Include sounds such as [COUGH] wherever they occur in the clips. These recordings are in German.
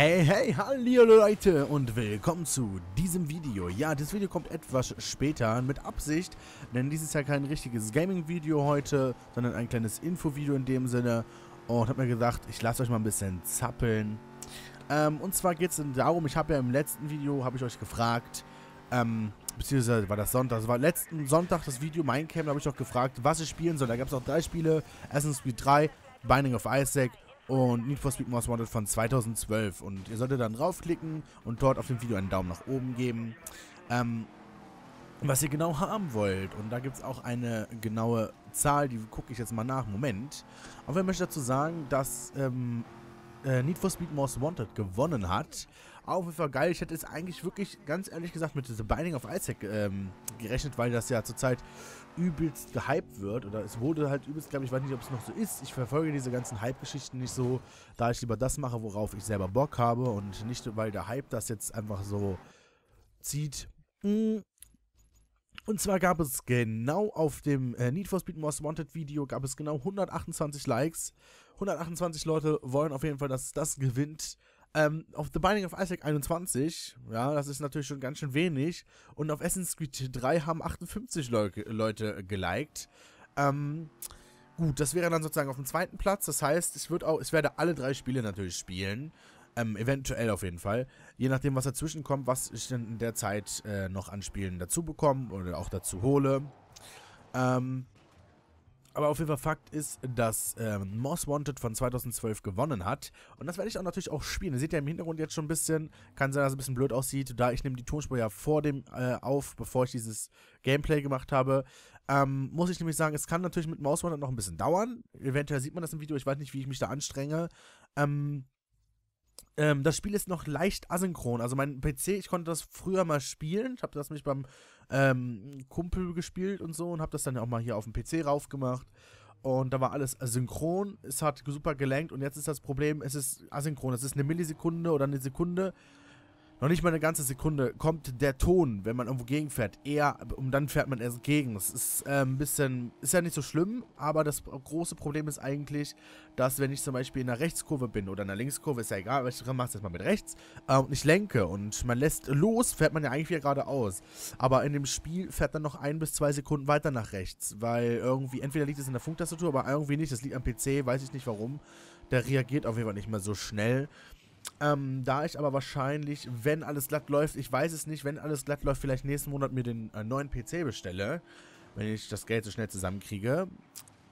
Hey, hey, hallo Leute und willkommen zu diesem Video. Ja, das Video kommt etwas später mit Absicht, denn dies ist ja kein richtiges Gaming-Video heute, sondern ein kleines Info-Video in dem Sinne. Und hab mir gedacht, ich lasse euch mal ein bisschen zappeln. Ähm, und zwar geht es darum, ich habe ja im letzten Video, habe ich euch gefragt, ähm, beziehungsweise war das Sonntag, das also war letzten Sonntag das Video Minecam, da habe ich euch gefragt, was ich spielen soll. Da gab es auch drei Spiele, Assassin's Creed 3, Binding of Isaac und Need for Speed Most Wanted von 2012. Und ihr solltet dann draufklicken und dort auf dem Video einen Daumen nach oben geben, ähm, was ihr genau haben wollt. Und da gibt es auch eine genaue Zahl, die gucke ich jetzt mal nach. Moment. Aber ich möchte dazu sagen, dass ähm, äh, Need for Speed Most Wanted gewonnen hat auf jeden Fall geil. Ich hätte es eigentlich wirklich, ganz ehrlich gesagt, mit The Binding of Isaac ähm, gerechnet, weil das ja zurzeit übelst gehypt wird. Oder es wurde halt übelst, glaube ich, weiß nicht, ob es noch so ist. Ich verfolge diese ganzen Hype-Geschichten nicht so, da ich lieber das mache, worauf ich selber Bock habe und nicht, weil der Hype das jetzt einfach so zieht. Mhm. Und zwar gab es genau auf dem äh, Need for Speed Most Wanted Video gab es genau 128 Likes. 128 Leute wollen auf jeden Fall, dass das gewinnt. Ähm, auf The Binding of Isaac 21, ja, das ist natürlich schon ganz schön wenig. Und auf Essence Creed 3 haben 58 Le Leute geliked. Ähm, gut, das wäre dann sozusagen auf dem zweiten Platz. Das heißt, ich, würd auch, ich werde alle drei Spiele natürlich spielen. Ähm, eventuell auf jeden Fall. Je nachdem, was dazwischen kommt, was ich denn in der Zeit äh, noch an Spielen dazu bekomme oder auch dazu hole. Ähm, aber auf jeden Fall Fakt ist, dass ähm, Most Wanted von 2012 gewonnen hat. Und das werde ich auch natürlich auch spielen. Ihr seht ja im Hintergrund jetzt schon ein bisschen, kann sein, dass es ein bisschen blöd aussieht, da ich nehme die Tonspur ja vor dem äh, auf, bevor ich dieses Gameplay gemacht habe. Ähm, muss ich nämlich sagen, es kann natürlich mit Moss Wanted noch ein bisschen dauern. Eventuell sieht man das im Video, ich weiß nicht, wie ich mich da anstrenge. Ähm, ähm das Spiel ist noch leicht asynchron. Also mein PC, ich konnte das früher mal spielen. Ich habe das mich beim ähm, Kumpel gespielt und so und habe das dann auch mal hier auf dem PC raufgemacht. Und da war alles synchron, es hat super gelenkt und jetzt ist das Problem, es ist asynchron, es ist eine Millisekunde oder eine Sekunde noch nicht mal eine ganze Sekunde kommt der Ton, wenn man irgendwo gegenfährt, eher und dann fährt man erst gegen. Das ist äh, ein bisschen, ist ja nicht so schlimm, aber das große Problem ist eigentlich, dass wenn ich zum Beispiel in einer Rechtskurve bin oder in einer Linkskurve, ist ja egal, was ich mache es jetzt mal mit rechts äh, und ich lenke und man lässt los, fährt man ja eigentlich wieder geradeaus. Aber in dem Spiel fährt dann noch ein bis zwei Sekunden weiter nach rechts, weil irgendwie, entweder liegt es in der Funktastatur, aber irgendwie nicht, das liegt am PC, weiß ich nicht warum. Der reagiert auf jeden Fall nicht mehr so schnell. Ähm, da ich aber wahrscheinlich, wenn alles glatt läuft, ich weiß es nicht, wenn alles glatt läuft, vielleicht nächsten Monat mir den äh, neuen PC bestelle, wenn ich das Geld so schnell zusammenkriege,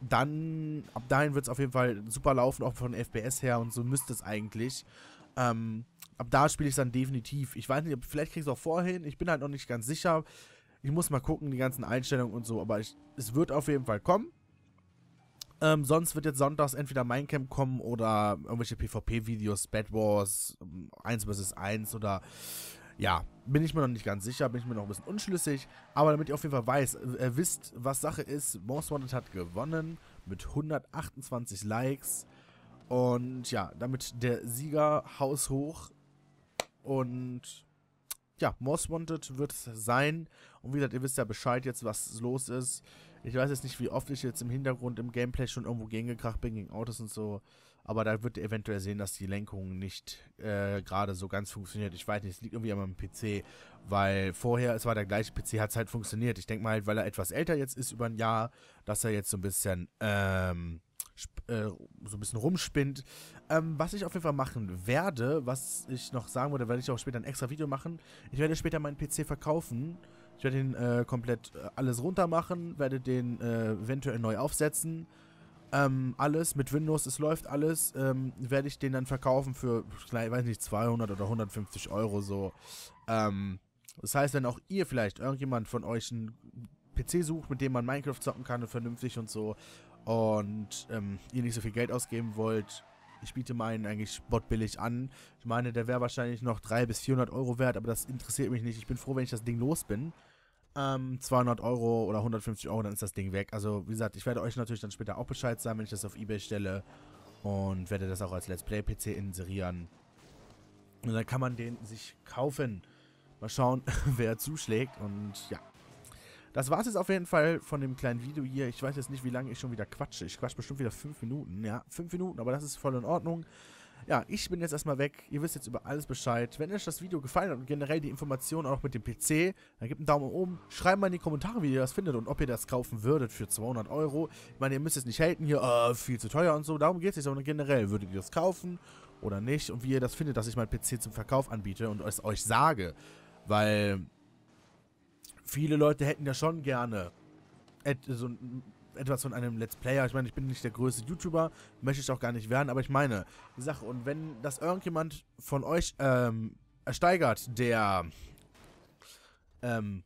dann, ab dahin wird es auf jeden Fall super laufen, auch von FPS her und so müsste es eigentlich. Ähm, ab da spiele ich es dann definitiv. Ich weiß nicht, vielleicht kriege ich es auch vorhin, ich bin halt noch nicht ganz sicher. Ich muss mal gucken, die ganzen Einstellungen und so, aber ich, es wird auf jeden Fall kommen. Ähm, sonst wird jetzt sonntags entweder Minecamp kommen oder irgendwelche PvP-Videos, Bad Wars, 1 vs 1 oder ja, bin ich mir noch nicht ganz sicher, bin ich mir noch ein bisschen unschlüssig. Aber damit ihr auf jeden Fall weiß, äh, wisst, was Sache ist, Most Wanted hat gewonnen mit 128 Likes. Und ja, damit der Sieger Haus hoch. Und ja, Most Wanted wird es sein. Und wie gesagt, ihr wisst ja Bescheid jetzt, was los ist. Ich weiß jetzt nicht, wie oft ich jetzt im Hintergrund im Gameplay schon irgendwo gegengekracht bin gegen Autos und so. Aber da wird eventuell sehen, dass die Lenkung nicht äh, gerade so ganz funktioniert. Ich weiß nicht, es liegt irgendwie an meinem PC. Weil vorher, es war der gleiche PC, hat es halt funktioniert. Ich denke mal halt, weil er etwas älter jetzt ist, über ein Jahr, dass er jetzt so ein bisschen, ähm, äh, so ein bisschen rumspinnt. Ähm, was ich auf jeden Fall machen werde, was ich noch sagen würde, werde ich auch später ein extra Video machen. Ich werde später meinen PC verkaufen. Ich werde den äh, komplett äh, alles runter machen, werde den äh, eventuell neu aufsetzen. Ähm, alles mit Windows, es läuft alles, ähm, werde ich den dann verkaufen für, ich weiß nicht, 200 oder 150 Euro so. Ähm, das heißt, wenn auch ihr vielleicht irgendjemand von euch einen PC sucht, mit dem man Minecraft zocken kann und vernünftig und so und ähm, ihr nicht so viel Geld ausgeben wollt, ich biete meinen eigentlich spottbillig an. Ich meine, der wäre wahrscheinlich noch 300 bis 400 Euro wert, aber das interessiert mich nicht. Ich bin froh, wenn ich das Ding los bin. Ähm, 200 Euro oder 150 Euro, dann ist das Ding weg. Also, wie gesagt, ich werde euch natürlich dann später auch Bescheid sagen, wenn ich das auf Ebay stelle. Und werde das auch als Let's Play PC inserieren. Und dann kann man den sich kaufen. Mal schauen, [LAUGHS] wer zuschlägt. Und ja, das war es jetzt auf jeden Fall von dem kleinen Video hier. Ich weiß jetzt nicht, wie lange ich schon wieder quatsche. Ich quatsche bestimmt wieder 5 Minuten. Ja, 5 Minuten, aber das ist voll in Ordnung. Ja, ich bin jetzt erstmal weg. Ihr wisst jetzt über alles Bescheid. Wenn euch das Video gefallen hat und generell die Informationen auch mit dem PC, dann gebt einen Daumen oben. Schreibt mal in die Kommentare, wie ihr das findet und ob ihr das kaufen würdet für 200 Euro. Ich meine, ihr müsst jetzt nicht haten hier, äh, viel zu teuer und so. Darum geht es nicht, sondern generell würdet ihr das kaufen oder nicht und wie ihr das findet, dass ich meinen PC zum Verkauf anbiete und es euch sage. Weil viele Leute hätten ja schon gerne et so etwas von einem Let's Player. Ich meine, ich bin nicht der größte YouTuber, möchte ich auch gar nicht werden, aber ich meine, die Sache, und wenn das irgendjemand von euch ähm, ersteigert, der ähm,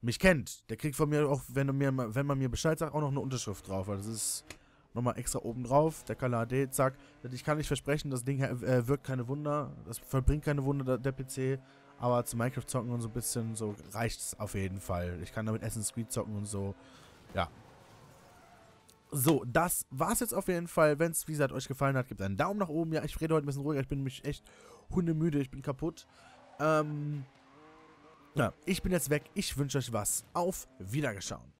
mich kennt, der kriegt von mir auch, wenn, mir, wenn man mir Bescheid sagt, auch noch eine Unterschrift drauf, weil also das ist nochmal extra oben drauf, der Color HD, zack. Ich kann nicht versprechen, das Ding äh, wirkt keine Wunder, das verbringt keine Wunder, der PC. Aber zu Minecraft zocken und so ein bisschen, so reicht es auf jeden Fall. Ich kann damit Assassin's Creed zocken und so. Ja. So, das war's jetzt auf jeden Fall. Wenn es, wie gesagt, euch gefallen hat, gebt einen Daumen nach oben. Ja, ich rede heute ein bisschen ruhiger. Ich bin mich echt hundemüde. Ich bin kaputt. Ähm, ja, ich bin jetzt weg. Ich wünsche euch was. Auf Wiedergeschauen.